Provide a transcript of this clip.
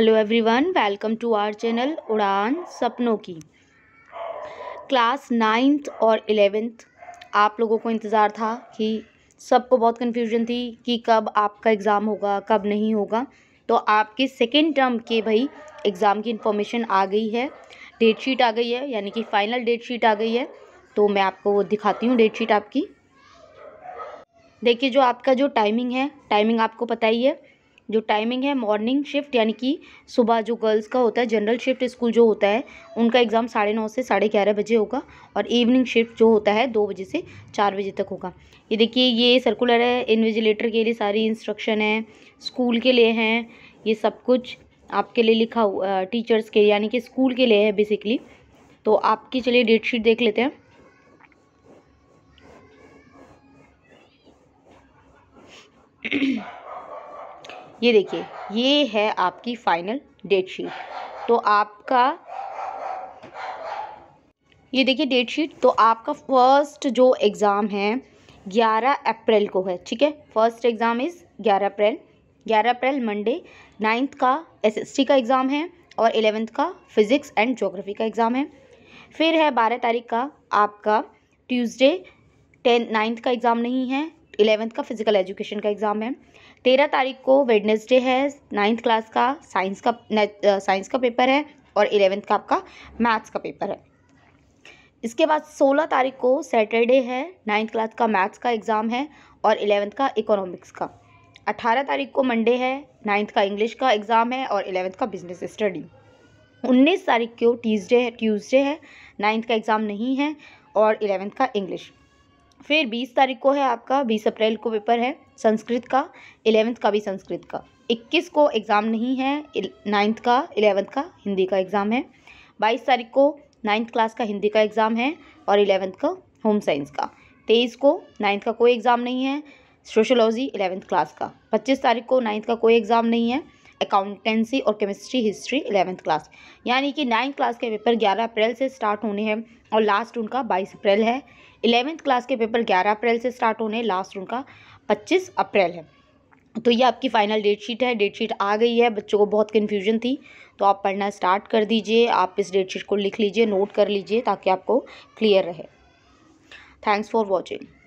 hello everyone welcome to our channel Udaan सपनों की class ninth और एलेवेंथ आप लोगों को इंतज़ार था कि सबको बहुत कन्फ्यूजन थी कि कब आपका एग्ज़ाम होगा कब नहीं होगा तो आपके सेकेंड टर्म के भाई एग्ज़ाम की इन्फॉर्मेशन आ गई है डेट शीट आ गई है यानी कि फ़ाइनल डेट शीट आ गई है तो मैं आपको वो दिखाती हूँ डेट शीट आपकी देखिए जो आपका जो टाइमिंग है टाइमिंग आपको पता ही है जो टाइमिंग है मॉर्निंग शिफ्ट यानी कि सुबह जो गर्ल्स का होता है जनरल शिफ्ट स्कूल जो होता है उनका एग्ज़ाम साढ़े नौ से साढ़े ग्यारह बजे होगा और इवनिंग शिफ्ट जो होता है दो बजे से चार बजे तक होगा ये देखिए ये सर्कुलर है इन्विजिलेटर के लिए सारी इंस्ट्रक्शन है स्कूल के लिए हैं ये सब कुछ आपके लिए लिखा हुआ टीचर्स के यानी कि स्कूल के लिए है बेसिकली तो आपकी चलिए डेट शीट देख लेते हैं ये देखिए ये है आपकी फाइनल डेट शीट तो आपका ये देखिए डेट शीट तो आपका फर्स्ट जो एग्ज़ाम है ग्यारह अप्रैल को है ठीक है फर्स्ट एग्ज़ाम इज़ ग्यारह अप्रैल ग्यारह अप्रैल मंडे नाइन्थ का एसएसटी का एग्ज़ाम है और एलेवेंथ का फिज़िक्स एंड जोग्राफी का एग्ज़ाम है फिर है बारह तारीख का आपका ट्यूसडे टेंथ नाइन्थ का एग्ज़ाम नहीं है इलेवेंथ का फिजिकल एजुकेशन का एग्ज़ाम है तेरह तारीख को वेडनेसडे है नाइन्थ क्लास का साइंस का साइंस का पेपर है और इलेवेंथ का आपका मैथ्स का पेपर है इसके बाद सोलह तारीख को सैटरडे है नाइन्थ क्लास का मैथ्स का एग्ज़ाम है और इलेवेंथ का इकोनॉमिक्स का अठारह तारीख को मंडे है नाइन्थ का इंग्लिश का एग्ज़ाम है और इलेवेंथ का बिजनेस स्टडी उन्नीस तारीख को ट्यूसडे है ट्यूसडे है नाइन्थ का एग्ज़ाम नहीं है और इलेवेंथ का इंग्लिश फिर बीस तारीख को है आपका बीस अप्रैल को पेपर है संस्कृत का इलेवेंथ का भी संस्कृत का इक्कीस को एग्ज़ाम नहीं है नाइन्थ का इलेवेंथ का हिंदी का एग्ज़ाम है बाईस तारीख को नाइन्थ क्लास का हिंदी का एग्ज़ाम है और इलेवंथ का होम साइंस का तेईस को नाइन्थ का कोई एग्ज़ाम नहीं है सोशोलॉजी इलेवेंथ क्लास का पच्चीस तारीख को नाइन्थ का कोई एग्ज़ाम नहीं है अकाउंटेंसी और केमिस्ट्री हिस्ट्री एलेवंथ क्लास यानी कि नाइन्थ क्लास के पेपर ग्यारह अप्रैल से स्टार्ट होने हैं और लास्ट उनका बाईस अप्रैल है इलेवेंथ क्लास के पेपर ग्यारह अप्रैल से स्टार्ट होने लास्ट उनका पच्चीस अप्रैल है तो ये आपकी फ़ाइनल डेट शीट है डेट शीट आ गई है बच्चों को बहुत कन्फ्यूजन थी तो आप पढ़ना स्टार्ट कर दीजिए आप इस डेट शीट को लिख लीजिए नोट कर लीजिए ताकि आपको क्लियर रहे थैंक्स फॉर वॉचिंग